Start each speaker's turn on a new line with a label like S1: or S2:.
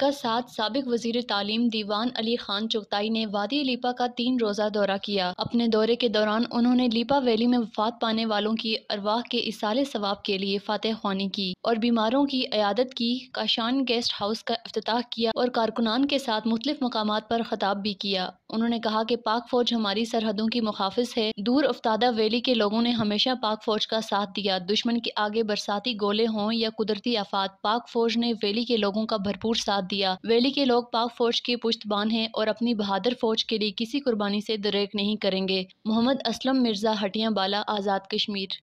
S1: का साथ सबक वजीर तालीम दीवान अली खान चुगताई ने वादी लिपा का तीन रोज़ा दौरा किया अपने दौरे के दौरान उन्होंने लिपा वैली में वफात पाने वालों की अरवाह के इसाले सवाब के लिए फातह खानी की और बीमारों की अयादत की काशान गेस्ट हाउस का अफ्ताह किया और कारकुनान के साथ मुख्तफ मकाम पर खताब भी किया उन्होंने कहा कि पाक फौज हमारी सरहदों की मुखाफिस है दूर अफ्तादा वैली के लोगों ने हमेशा पाक फौज का साथ दिया दुश्मन के आगे बरसाती गोले हों या कुदरती आफात पाक फौज ने वैली के लोगों का भरपूर साथ दिया वैली के लोग पाक फौज की पुश्तबान हैं और अपनी बहादुर फौज के लिए किसी कुर्बानी से दरेक नहीं करेंगे मोहम्मद असलम मिर्जा हटिया बाला आज़ाद कश्मीर